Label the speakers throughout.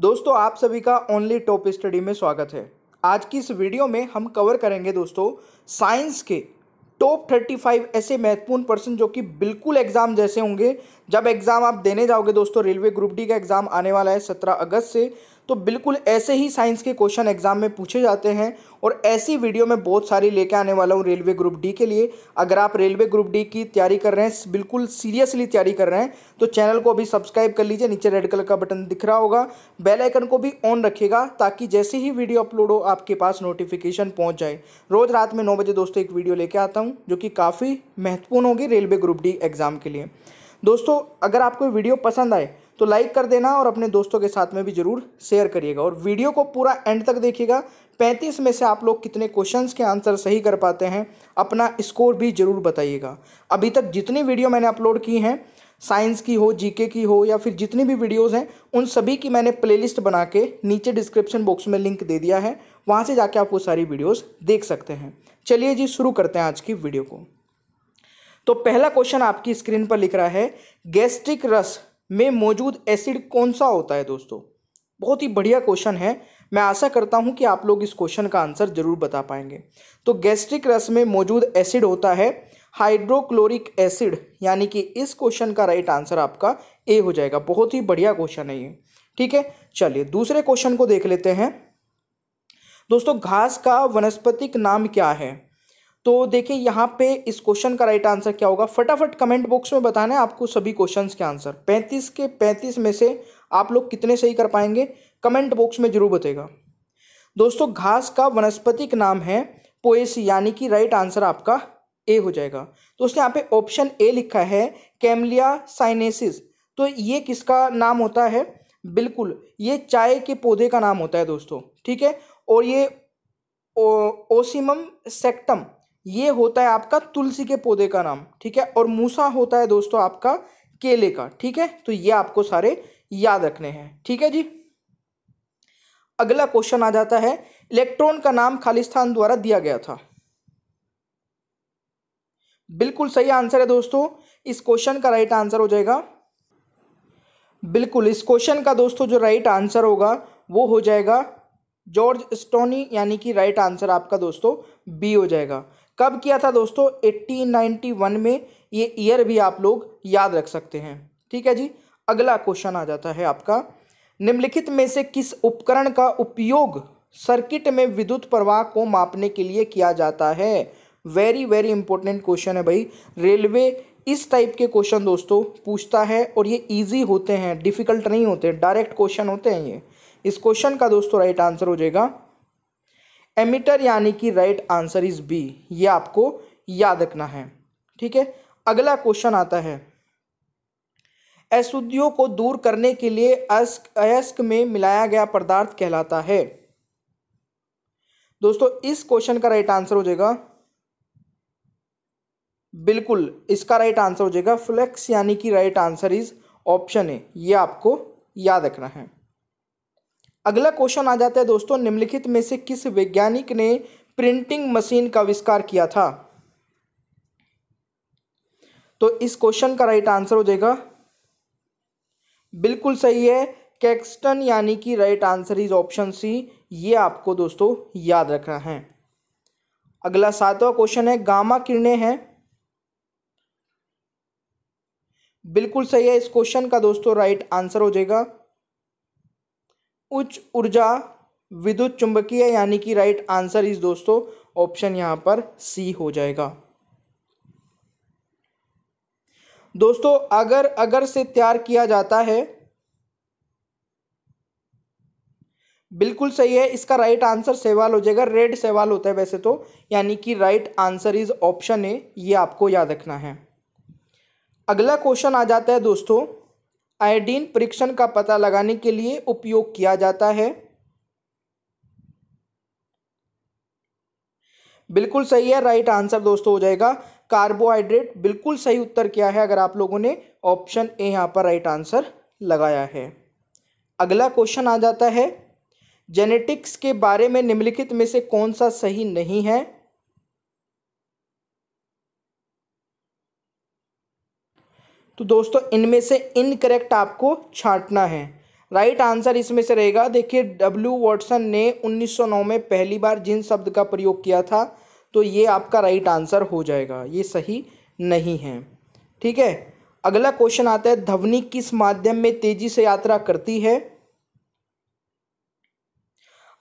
Speaker 1: दोस्तों आप सभी का ओनली टॉप स्टडी में स्वागत है आज की इस वीडियो में हम कवर करेंगे दोस्तों साइंस के टॉप थर्टी फाइव ऐसे महत्वपूर्ण पर्सन जो कि बिल्कुल एग्ज़ाम जैसे होंगे जब एग्ज़ाम आप देने जाओगे दोस्तों रेलवे ग्रुप डी का एग्ज़ाम आने वाला है सत्रह अगस्त से तो बिल्कुल ऐसे ही साइंस के क्वेश्चन एग्जाम में पूछे जाते हैं और ऐसी वीडियो मैं बहुत सारी लेके आने वाला हूँ रेलवे ग्रुप डी के लिए अगर आप रेलवे ग्रुप डी की तैयारी कर रहे हैं बिल्कुल सीरियसली तैयारी कर रहे हैं तो चैनल को अभी सब्सक्राइब कर लीजिए नीचे रेड कलर का बटन दिख रहा होगा बेल आइकन को भी ऑन रखेगा ताकि जैसे ही वीडियो अपलोड हो आपके पास नोटिफिकेशन पहुँच जाए रोज़ रात में नौ बजे दोस्तों एक वीडियो लेके आता हूँ जो कि काफ़ी महत्वपूर्ण होगी रेलवे ग्रुप डी एग्ज़ाम के लिए दोस्तों अगर आपको वीडियो पसंद आए तो लाइक कर देना और अपने दोस्तों के साथ में भी जरूर शेयर करिएगा और वीडियो को पूरा एंड तक देखिएगा पैंतीस में से आप लोग कितने क्वेश्चंस के आंसर सही कर पाते हैं अपना स्कोर भी ज़रूर बताइएगा अभी तक जितनी वीडियो मैंने अपलोड की हैं साइंस की हो जीके की हो या फिर जितनी भी वीडियोस हैं उन सभी की मैंने प्लेलिस्ट बना के नीचे डिस्क्रिप्शन बॉक्स में लिंक दे दिया है वहाँ से जाके आप वो सारी वीडियोस देख सकते हैं चलिए जी शुरू करते हैं आज की वीडियो को तो पहला क्वेश्चन आपकी स्क्रीन पर लिख रहा है गैस्ट्रिक रस में मौजूद एसिड कौन सा होता है दोस्तों बहुत ही बढ़िया क्वेश्चन है मैं आशा करता हूं कि आप लोग इस क्वेश्चन का आंसर जरूर बता पाएंगे तो गैस्ट्रिक रस में मौजूद एसिड होता है हाइड्रोक्लोरिक एसिड यानी कि इस क्वेश्चन का राइट आंसर आपका ए हो जाएगा बहुत ही बढ़िया क्वेश्चन है ये ठीक है चलिए दूसरे क्वेश्चन को देख लेते हैं दोस्तों घास का वनस्पतिक नाम क्या है तो देखिए यहाँ पे इस क्वेश्चन का राइट आंसर क्या होगा फटाफट कमेंट बॉक्स में बताना है आपको सभी क्वेश्चंस के आंसर 35 के 35 में से आप लोग कितने सही कर पाएंगे कमेंट बॉक्स में जरूर बताएगा दोस्तों घास का वनस्पतिक नाम है पोएस यानी कि राइट आंसर आपका ए हो जाएगा तो उसने यहाँ पे ऑप्शन ए लिखा है कैमलिया साइनेसिस तो ये किसका नाम होता है बिल्कुल ये चाय के पौधे का नाम होता है दोस्तों ठीक है और ये ओ, ओसिमम सेक्टम ये होता है आपका तुलसी के पौधे का नाम ठीक है और मूसा होता है दोस्तों आपका केले का ठीक है तो ये आपको सारे याद रखने हैं ठीक है जी अगला क्वेश्चन आ जाता है इलेक्ट्रॉन का नाम खालिस्तान द्वारा दिया गया था बिल्कुल सही आंसर है दोस्तों इस क्वेश्चन का राइट आंसर हो जाएगा बिल्कुल इस क्वेश्चन का दोस्तों जो राइट आंसर होगा वो हो जाएगा जॉर्ज स्टोनी यानी कि राइट आंसर आपका दोस्तों बी हो जाएगा कब किया था दोस्तों 1891 में ये ईयर भी आप लोग याद रख सकते हैं ठीक है जी अगला क्वेश्चन आ जाता है आपका निम्नलिखित में से किस उपकरण का उपयोग सर्किट में विद्युत प्रवाह को मापने के लिए किया जाता है वेरी वेरी इंपॉर्टेंट क्वेश्चन है भाई रेलवे इस टाइप के क्वेश्चन दोस्तों पूछता है और ये इजी होते हैं डिफिकल्ट नहीं होते डायरेक्ट क्वेश्चन होते हैं ये इस क्वेश्चन का दोस्तों राइट आंसर हो जाएगा एमिटर यानी कि राइट आंसर इज बी ये आपको याद रखना है ठीक है अगला क्वेश्चन आता है अशुद्धियों को दूर करने के लिए अस्क अयस्क में मिलाया गया पदार्थ कहलाता है दोस्तों इस क्वेश्चन का राइट आंसर हो जाएगा बिल्कुल इसका राइट आंसर हो जाएगा फ्लेक्स यानी कि राइट आंसर इज ऑप्शन है ये आपको याद रखना है अगला क्वेश्चन आ जाता है दोस्तों निम्नलिखित में से किस वैज्ञानिक ने प्रिंटिंग मशीन का आविष्कार किया था तो इस क्वेश्चन का राइट आंसर हो जाएगा बिल्कुल सही है कैक्सटन यानी कि right answer is option C ये आपको दोस्तों याद रखना है अगला सातवां क्वेश्चन है गामा किरणें हैं बिल्कुल सही है इस क्वेश्चन का दोस्तों राइट आंसर हो जाएगा उच्च ऊर्जा विद्युत चुंबकीय यानी कि राइट आंसर इज दोस्तों ऑप्शन यहां पर सी हो जाएगा दोस्तों अगर अगर से तैयार किया जाता है बिल्कुल सही है इसका राइट आंसर सेवाल हो जाएगा रेड सेवाल होता है वैसे तो यानी कि right answer is option A ये आपको याद रखना है अगला क्वेश्चन आ जाता है दोस्तों आयोडीन परीक्षण का पता लगाने के लिए उपयोग किया जाता है बिल्कुल सही है राइट आंसर दोस्तों हो जाएगा कार्बोहाइड्रेट बिल्कुल सही उत्तर क्या है अगर आप लोगों ने ऑप्शन ए यहाँ पर राइट आंसर लगाया है अगला क्वेश्चन आ जाता है जेनेटिक्स के बारे में निम्नलिखित में से कौन सा सही नहीं है तो दोस्तों इनमें से इनकरेक्ट आपको छांटना है राइट right आंसर इसमें से रहेगा देखिए डब्ल्यू वॉटसन ने 1909 में पहली बार जिन शब्द का प्रयोग किया था तो ये आपका राइट right आंसर हो जाएगा ये सही नहीं है ठीक है अगला क्वेश्चन आता है ध्वनि किस माध्यम में तेजी से यात्रा करती है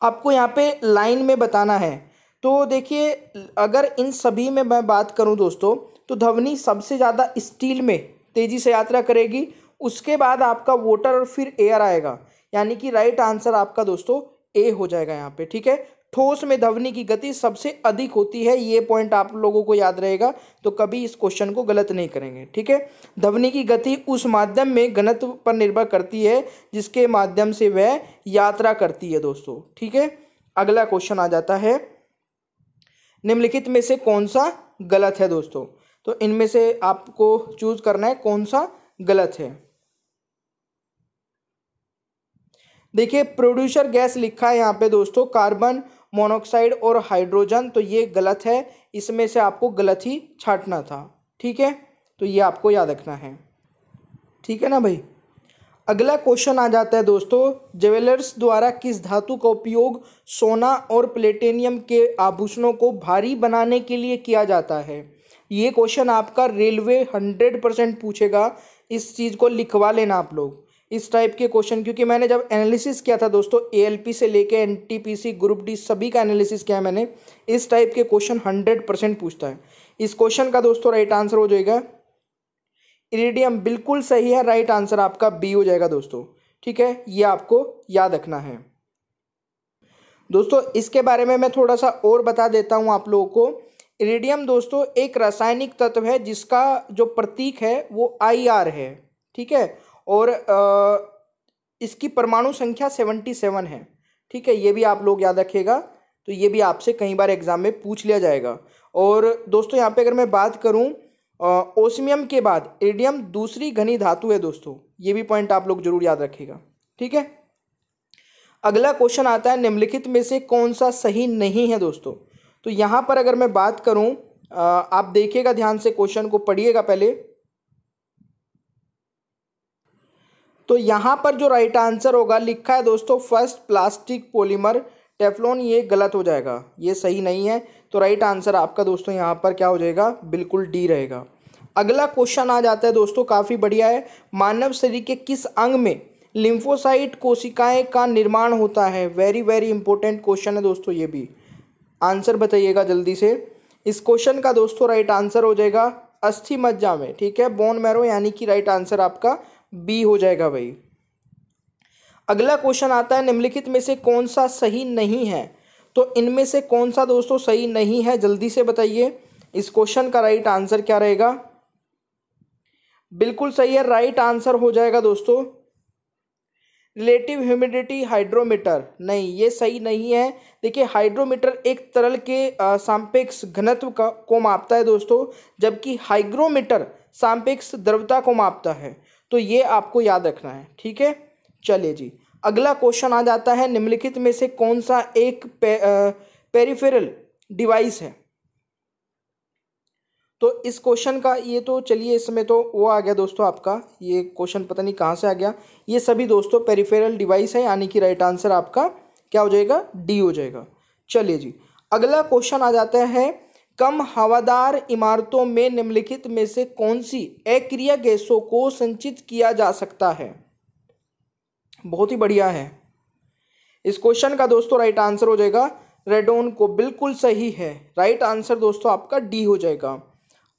Speaker 1: आपको यहाँ पे लाइन में बताना है तो देखिए अगर इन सभी में मैं बात करूँ दोस्तों तो ध्वनि सबसे ज़्यादा स्टील में तेज़ी से यात्रा करेगी उसके बाद आपका वोटर और फिर एयर आएगा यानी कि राइट आंसर आपका दोस्तों ए हो जाएगा यहाँ पे ठीक है ठोस में धवनी की गति सबसे अधिक होती है ये पॉइंट आप लोगों को याद रहेगा तो कभी इस क्वेश्चन को गलत नहीं करेंगे ठीक है ध्वनि की गति उस माध्यम में गणत पर निर्भर करती है जिसके माध्यम से वह यात्रा करती है दोस्तों ठीक है अगला क्वेश्चन आ जाता है निम्नलिखित में से कौन सा गलत है दोस्तों तो इनमें से आपको चूज करना है कौन सा गलत है देखिए प्रोड्यूसर गैस लिखा है यहाँ पे दोस्तों कार्बन मोनोक्साइड और हाइड्रोजन तो ये गलत है इसमें से आपको गलत ही छाटना था ठीक है तो ये आपको याद रखना है ठीक है ना भाई अगला क्वेश्चन आ जाता है दोस्तों ज्वेलर्स द्वारा किस धातु का उपयोग सोना और प्लेटेनियम के आभूषणों को भारी बनाने के लिए किया जाता है ये क्वेश्चन आपका रेलवे हंड्रेड परसेंट पूछेगा इस चीज़ को लिखवा लेना आप लोग इस टाइप के क्वेश्चन क्योंकि मैंने जब एनालिसिस किया था दोस्तों ए से लेके एन ग्रुप डी सभी का एनालिसिस किया मैंने इस टाइप के क्वेश्चन हंड्रेड परसेंट पूछता है इस क्वेश्चन का दोस्तों राइट आंसर हो जाएगा इरिडियम बिल्कुल सही है राइट आंसर आपका बी हो जाएगा दोस्तों ठीक है ये आपको याद रखना है दोस्तों इसके बारे में मैं थोड़ा सा और बता देता हूँ आप लोगों को इरिडियम दोस्तों एक रासायनिक तत्व है जिसका जो प्रतीक है वो आई आर है ठीक है और आ, इसकी परमाणु संख्या सेवेंटी सेवन है ठीक है ये भी आप लोग याद रखेगा तो ये भी आपसे कई बार एग्ज़ाम में पूछ लिया जाएगा और दोस्तों यहाँ पे अगर मैं बात करूँ ओसमियम के बाद इरिडियम दूसरी घनी धातु है दोस्तों ये भी पॉइंट आप लोग जरूर याद रखेगा ठीक है अगला क्वेश्चन आता है निम्नलिखित में से कौन सा सही नहीं है दोस्तों तो यहाँ पर अगर मैं बात करूँ आप देखिएगा ध्यान से क्वेश्चन को पढ़िएगा पहले तो यहाँ पर जो राइट आंसर होगा लिखा है दोस्तों फर्स्ट प्लास्टिक पॉलीमर टेफ्लोन ये गलत हो जाएगा ये सही नहीं है तो राइट आंसर आपका दोस्तों यहाँ पर क्या हो जाएगा बिल्कुल डी रहेगा अगला क्वेश्चन आ जाता है दोस्तों काफ़ी बढ़िया है मानव शरीर के किस अंग में लिम्फोसाइट कोशिकाएं का निर्माण होता है वेरी वेरी इंपॉर्टेंट क्वेश्चन है दोस्तों ये भी आंसर बताइएगा जल्दी से इस क्वेश्चन का दोस्तों राइट आंसर हो जाएगा अस्थि मज्जा में ठीक है बोन मैरो यानी कि राइट आंसर आपका बी हो जाएगा भाई अगला क्वेश्चन आता है निम्नलिखित में से कौन सा सही नहीं है तो इनमें से कौन सा दोस्तों सही नहीं है जल्दी से बताइए इस क्वेश्चन का राइट आंसर क्या रहेगा बिल्कुल सही है राइट आंसर हो जाएगा दोस्तों रिलेटिव ह्यूमिडिटी हाइड्रोमीटर नहीं ये सही नहीं है देखिए हाइड्रोमीटर एक तरल के सापेक्ष घनत्व का को मापता है दोस्तों जबकि हाइग्रोमीटर सापेक्ष द्रवता को मापता है तो ये आपको याद रखना है ठीक है चलिए जी अगला क्वेश्चन आ जाता है निम्नलिखित में से कौन सा एक पे, पेरिफेरल डिवाइस है तो इस क्वेश्चन का ये तो चलिए इसमें तो वो आ गया दोस्तों आपका ये क्वेश्चन पता नहीं कहाँ से आ गया ये सभी दोस्तों पेरिफेरल डिवाइस है यानी कि राइट आंसर आपका क्या हो जाएगा डी हो जाएगा चलिए जी अगला क्वेश्चन आ जाता है कम हवादार इमारतों में निम्नलिखित में से कौन सी अक्रिय गैसों को संचित किया जा सकता है बहुत ही बढ़िया है इस क्वेश्चन का दोस्तों राइट आंसर हो जाएगा रेडोन को बिल्कुल सही है राइट आंसर दोस्तों आपका डी हो जाएगा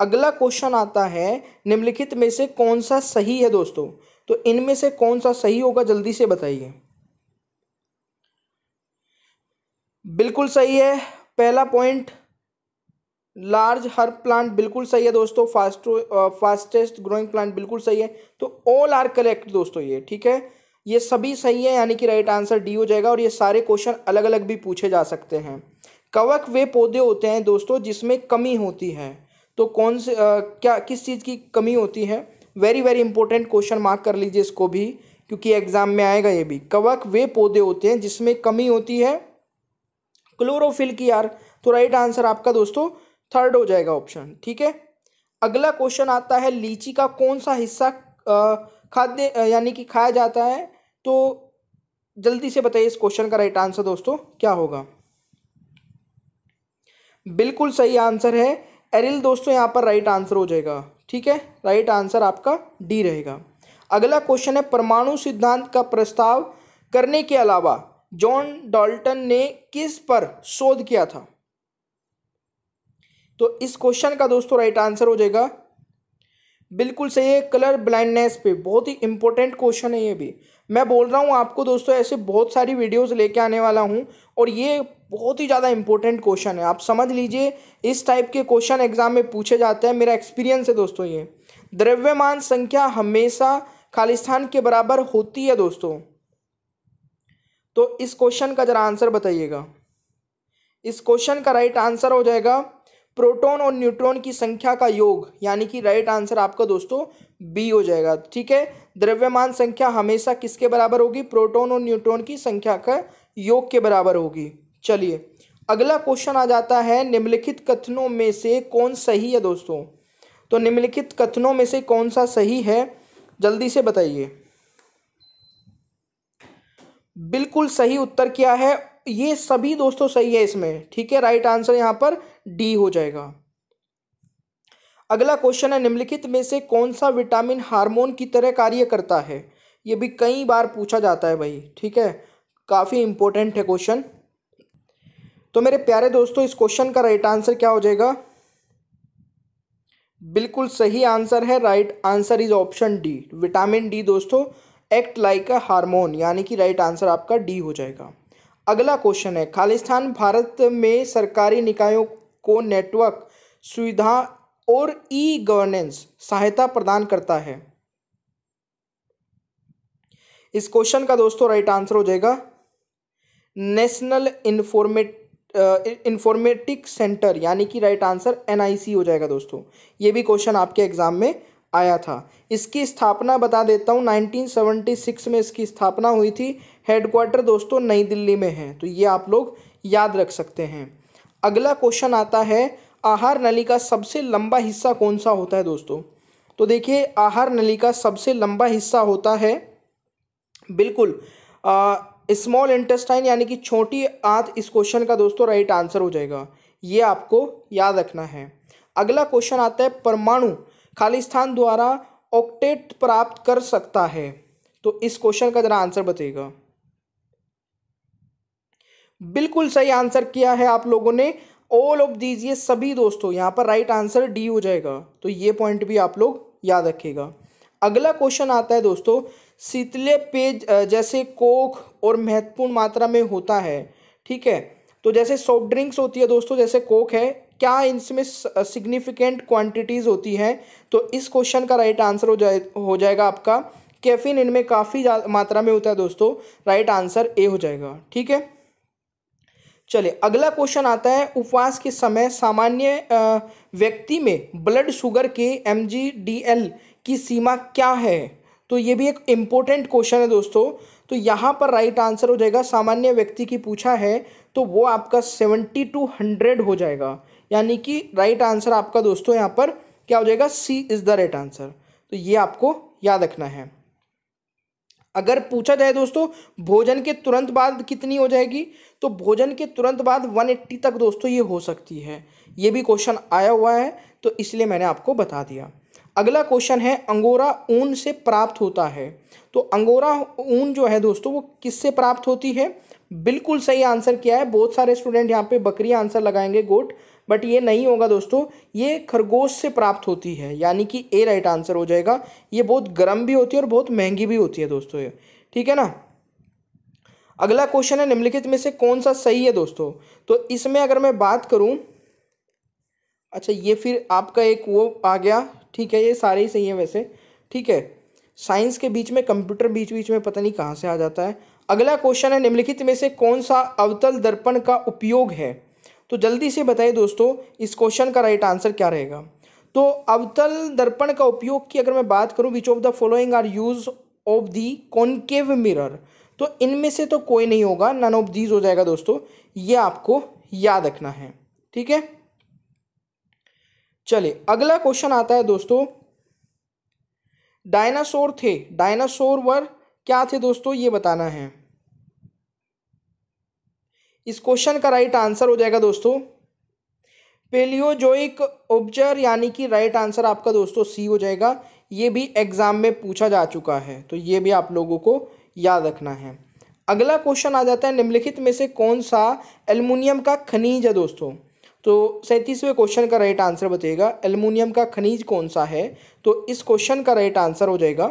Speaker 1: अगला क्वेश्चन आता है निम्नलिखित में से कौन सा सही है दोस्तों तो इनमें से कौन सा सही होगा जल्दी से बताइए बिल्कुल सही है पहला पॉइंट लार्ज हर प्लांट बिल्कुल सही है दोस्तों फास्ट फास्टेस्ट ग्रोइंग प्लांट बिल्कुल सही है तो ऑल आर करेक्ट दोस्तों ये ठीक है ये सभी सही है यानी कि राइट आंसर डी हो जाएगा और ये सारे क्वेश्चन अलग अलग भी पूछे जा सकते हैं कवक वे पौधे होते हैं दोस्तों जिसमें कमी होती है तो कौन से आ, क्या किस चीज़ की कमी होती है very very important question mark कर लीजिए इसको भी क्योंकि एग्जाम में आएगा ये भी कवक वे पौधे होते हैं जिसमें कमी होती है क्लोरोफिल की यार तो राइट आंसर आपका दोस्तों थर्ड हो जाएगा ऑप्शन ठीक है अगला क्वेश्चन आता है लीची का कौन सा हिस्सा खाद्य यानी कि खाया जाता है तो जल्दी से बताइए इस क्वेश्चन का राइट आंसर दोस्तों क्या होगा बिल्कुल सही आंसर है एरिल दोस्तों यहाँ पर राइट आंसर हो जाएगा ठीक है राइट आंसर आपका डी रहेगा अगला क्वेश्चन है परमाणु सिद्धांत का प्रस्ताव करने के अलावा जॉन डॉल्टन ने किस पर शोध किया था तो इस क्वेश्चन का दोस्तों राइट आंसर हो जाएगा बिल्कुल सही है कलर ब्लाइंडनेस पे बहुत ही इंपॉर्टेंट क्वेश्चन है ये भी मैं बोल रहा हूँ आपको दोस्तों ऐसे बहुत सारी वीडियोस लेके आने वाला हूँ और ये बहुत ही ज़्यादा इंपॉर्टेंट क्वेश्चन है आप समझ लीजिए इस टाइप के क्वेश्चन एग्जाम में पूछे जाते हैं मेरा एक्सपीरियंस है दोस्तों ये द्रव्यमान संख्या हमेशा खालिस्तान के बराबर होती है दोस्तों तो इस क्वेश्चन का ज़रा आंसर बताइएगा इस क्वेश्चन का राइट आंसर हो जाएगा प्रोटॉन और न्यूट्रॉन की संख्या का योग यानी कि राइट आंसर आपका दोस्तों बी हो जाएगा ठीक है द्रव्यमान संख्या हमेशा किसके बराबर होगी प्रोटॉन और न्यूट्रॉन की संख्या का योग के बराबर होगी चलिए अगला क्वेश्चन आ जाता है निम्नलिखित कथनों में से कौन सही है दोस्तों तो निम्नलिखित कथनों में से कौन सा सही है जल्दी से बताइए बिल्कुल सही उत्तर क्या है ये सभी दोस्तों सही है इसमें ठीक है राइट आंसर यहां पर डी हो जाएगा अगला क्वेश्चन है निम्नलिखित में से कौन सा विटामिन हार्मोन की तरह कार्य करता है ये भी कई बार पूछा जाता है भाई ठीक है काफ़ी इंपॉर्टेंट है क्वेश्चन तो मेरे प्यारे दोस्तों इस क्वेश्चन का राइट आंसर क्या हो जाएगा बिल्कुल सही आंसर है right answer is option D vitamin D दोस्तों एक्ट लाइक अ हार्मोन यानी कि राइट आंसर आपका डी हो जाएगा अगला क्वेश्चन है खालिस्तान भारत में सरकारी निकायों को नेटवर्क सुविधा और ई गवर्नेंस सहायता प्रदान करता है इस क्वेश्चन का दोस्तों राइट आंसर हो जाएगा नेशनल इंफॉर्मेट इंफॉर्मेटिक सेंटर यानी कि राइट आंसर एन हो जाएगा दोस्तों ये भी क्वेश्चन आपके एग्जाम में आया था इसकी स्थापना बता देता हूँ 1976 में इसकी स्थापना हुई थी हेडक्वार्टर दोस्तों नई दिल्ली में है तो ये आप लोग याद रख सकते हैं अगला क्वेश्चन आता है आहार नली का सबसे लंबा हिस्सा कौन सा होता है दोस्तों तो देखिए आहार नली का सबसे लंबा हिस्सा होता है बिल्कुल आ, स्मॉल इंटेस्टाइन यानी कि छोटी आंत इस क्वेश्चन का दोस्तों राइट आंसर हो जाएगा ये आपको याद रखना है अगला क्वेश्चन आता है परमाणु खालिस्तान द्वारा ऑक्टेट प्राप्त कर सकता है तो इस क्वेश्चन का जरा आंसर बताइएगा बिल्कुल सही आंसर किया है आप लोगों ने ऑल ऑफ दीज ये सभी दोस्तों यहां पर राइट आंसर डी हो जाएगा तो ये पॉइंट भी आप लोग याद रखिएगा अगला क्वेश्चन आता है दोस्तों शीतले पेय जैसे कोक और महत्वपूर्ण मात्रा में होता है ठीक है तो जैसे सॉफ्ट ड्रिंक्स होती है दोस्तों जैसे कोक है क्या इसमें सिग्निफिकेंट क्वांटिटीज होती हैं तो इस क्वेश्चन का राइट आंसर हो जाए हो जाएगा आपका कैफीन इनमें काफ़ी मात्रा में होता है दोस्तों राइट आंसर ए हो जाएगा ठीक है चलिए अगला क्वेश्चन आता है उपवास के समय सामान्य व्यक्ति में ब्लड शुगर के एम की सीमा क्या है तो ये भी एक इम्पोर्टेंट क्वेश्चन है दोस्तों तो यहाँ पर राइट आंसर हो जाएगा सामान्य व्यक्ति की पूछा है तो वो आपका सेवेंटी टू हंड्रेड हो जाएगा यानी कि राइट आंसर आपका दोस्तों यहाँ पर क्या हो जाएगा C is the right answer तो ये आपको याद रखना है अगर पूछा जाए दोस्तों भोजन के तुरंत बाद कितनी हो जाएगी तो भोजन के तुरंत बाद 180 तक दोस्तों ये हो सकती है ये भी क्वेश्चन आया हुआ है तो इसलिए मैंने आपको बता दिया अगला क्वेश्चन है अंगोरा ऊन से प्राप्त होता है तो अंगोरा ऊन जो है दोस्तों वो किससे प्राप्त होती है बिल्कुल सही आंसर क्या है बहुत सारे स्टूडेंट यहाँ पे बकरी आंसर लगाएंगे गोट बट ये नहीं होगा दोस्तों ये खरगोश से प्राप्त होती है यानी कि ए राइट आंसर हो जाएगा ये बहुत गर्म भी होती है और बहुत महंगी भी होती है दोस्तों ये ठीक है ना अगला क्वेश्चन है निम्नलिखित में से कौन सा सही है दोस्तों तो इसमें अगर मैं बात करूँ अच्छा ये फिर आपका एक वो आ गया ठीक है ये सारे ही सही है वैसे ठीक है साइंस के बीच में कंप्यूटर बीच बीच में पता नहीं कहाँ से आ जाता है अगला क्वेश्चन है निम्नलिखित में से कौन सा अवतल दर्पण का उपयोग है तो जल्दी से बताइए दोस्तों इस क्वेश्चन का राइट आंसर क्या रहेगा तो अवतल दर्पण का उपयोग की अगर मैं बात करूँ which of the following are use of the concave mirror तो इनमें से तो कोई नहीं होगा नन ऑफ दीज हो जाएगा दोस्तों ये आपको याद रखना है ठीक है चलिए अगला क्वेश्चन आता है दोस्तों डायनासोर थे डायनासोर वर क्या थे दोस्तों ये बताना है इस क्वेश्चन का राइट आंसर हो जाएगा दोस्तों पेलियोजोइक ऑब्जर यानी कि राइट आंसर आपका दोस्तों सी हो जाएगा ये भी एग्ज़ाम में पूछा जा चुका है तो ये भी आप लोगों को याद रखना है अगला क्वेश्चन आ जाता है निम्नलिखित में से कौन सा एल्युमिनियम का खनिज है दोस्तों तो सैंतीसवें क्वेश्चन का राइट आंसर बताइएगा एल्यूमिनियम का खनिज कौन सा है तो इस क्वेश्चन का राइट आंसर हो जाएगा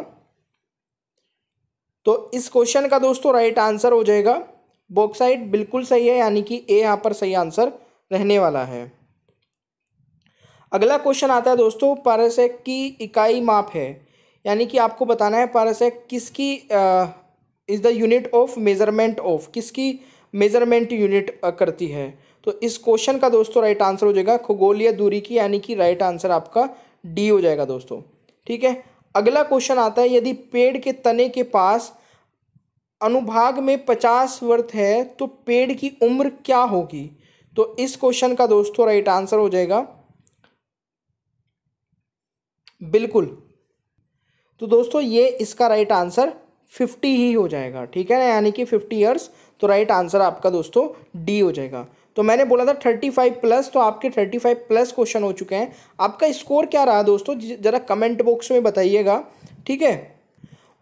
Speaker 1: तो इस क्वेश्चन का दोस्तों राइट आंसर हो जाएगा बॉक्साइड बिल्कुल सही है यानी कि ए यहाँ पर सही आंसर रहने वाला है अगला क्वेश्चन आता है दोस्तों पारसेक की इकाई माप है यानी कि आपको बताना है पारसेक किसकी is the unit of measurement of किसकी मेजरमेंट यूनिट करती है तो इस क्वेश्चन का दोस्तों राइट आंसर हो जाएगा खगोलीय दूरी की यानी कि राइट आंसर आपका डी हो जाएगा दोस्तों ठीक है अगला क्वेश्चन आता है यदि पेड़ के तने के पास अनुभाग में पचास वर्त है तो पेड़ की उम्र क्या होगी तो इस क्वेश्चन का दोस्तों राइट आंसर हो जाएगा बिल्कुल तो दोस्तों ये इसका राइट आंसर फिफ्टी ही हो जाएगा ठीक है ना यानी कि फिफ्टी ईयर्स तो राइट आंसर आपका दोस्तों डी हो जाएगा तो मैंने बोला था थर्टी फाइव प्लस तो आपके थर्टी फाइव प्लस क्वेश्चन हो चुके हैं आपका स्कोर क्या रहा दोस्तों ज़रा कमेंट बॉक्स में बताइएगा ठीक है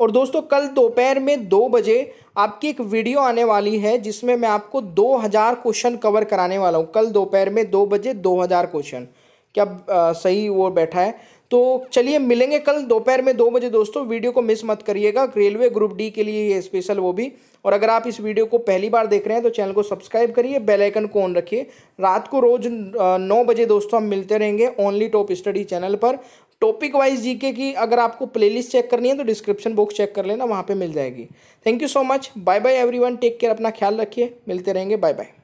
Speaker 1: और दोस्तों कल दोपहर में दो बजे आपकी एक वीडियो आने वाली है जिसमें मैं आपको दो हज़ार क्वेश्चन कवर कराने वाला हूँ कल दोपहर में दो बजे दो हज़ार क्वेश्चन क्या आ, सही वो बैठा है तो चलिए मिलेंगे कल दोपहर में दो बजे दोस्तों वीडियो को मिस मत करिएगा रेलवे ग्रुप डी के लिए ये स्पेशल वो भी और अगर आप इस वीडियो को पहली बार देख रहे हैं तो चैनल को सब्सक्राइब करिए बेल आइकन को ऑन रखिए रात को रोज नौ बजे दोस्तों हम मिलते रहेंगे ओनली टॉप स्टडी चैनल पर टॉपिक वाइज जीके की अगर आपको प्लेलिस्ट चेक करनी है तो डिस्क्रिप्शन बॉक्स चेक कर लेना वहाँ पर मिल जाएगी thank you so much bye bye one take care अपना ख्याल रखिए मिलते रहेंगे बाय बाय